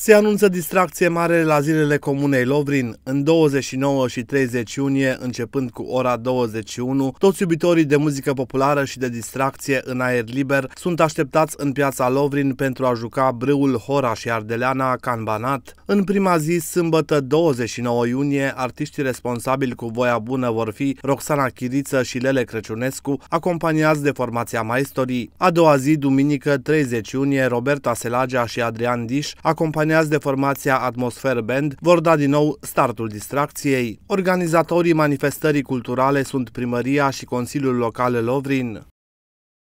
Se anunță distracție mare la zilele Comunei Lovrin. În 29 și 30 iunie, începând cu ora 21, toți iubitorii de muzică populară și de distracție în aer liber sunt așteptați în piața Lovrin pentru a juca brâul Hora și Ardeleana Canbanat. În prima zi, sâmbătă 29 iunie, artiștii responsabili cu voia bună vor fi Roxana Chiriță și Lele Crăciunescu, acompaniați de formația Maestorii. A doua zi, duminică 30 iunie, Roberta Selagea și Adrian Diș, acompaniați acompaniați de formația Atmosfer Band, vor da din nou startul distracției. Organizatorii manifestării culturale sunt primăria și Consiliul Local Lovrin.